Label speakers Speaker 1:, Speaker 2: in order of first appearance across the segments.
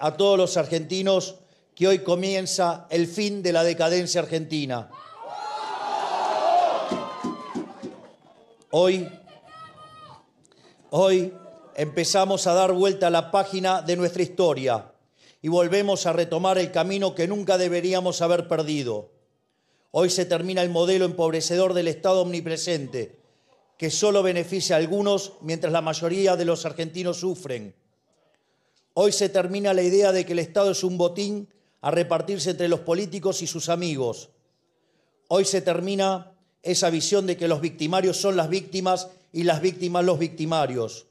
Speaker 1: a todos los argentinos que hoy comienza el fin de la decadencia argentina. Hoy, hoy empezamos a dar vuelta a la página de nuestra historia y volvemos a retomar el camino que nunca deberíamos haber perdido. Hoy se termina el modelo empobrecedor del Estado omnipresente, que solo beneficia a algunos mientras la mayoría de los argentinos sufren. Hoy se termina la idea de que el Estado es un botín a repartirse entre los políticos y sus amigos. Hoy se termina esa visión de que los victimarios son las víctimas y las víctimas los victimarios.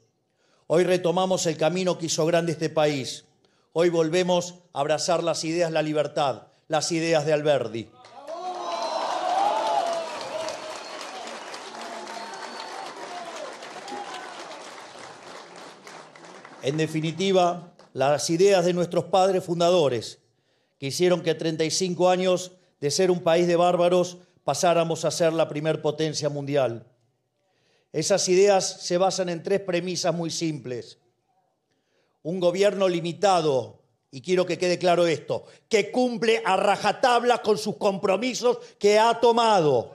Speaker 1: Hoy retomamos el camino que hizo grande este país. Hoy volvemos a abrazar las ideas de la libertad, las ideas de Alberdi. En definitiva, las ideas de nuestros padres fundadores, que hicieron que 35 años de ser un país de bárbaros pasáramos a ser la primer potencia mundial. Esas ideas se basan en tres premisas muy simples. Un gobierno limitado, y quiero que quede claro esto, que cumple a rajatabla con sus compromisos que ha tomado.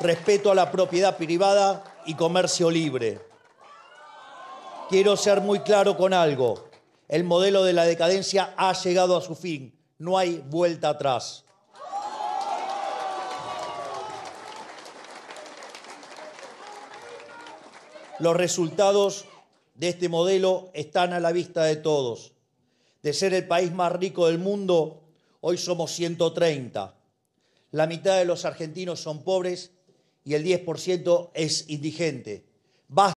Speaker 1: Respeto a la propiedad privada y comercio libre. Quiero ser muy claro con algo. El modelo de la decadencia ha llegado a su fin. No hay vuelta atrás. Los resultados de este modelo están a la vista de todos. De ser el país más rico del mundo, hoy somos 130. La mitad de los argentinos son pobres y el 10% es indigente.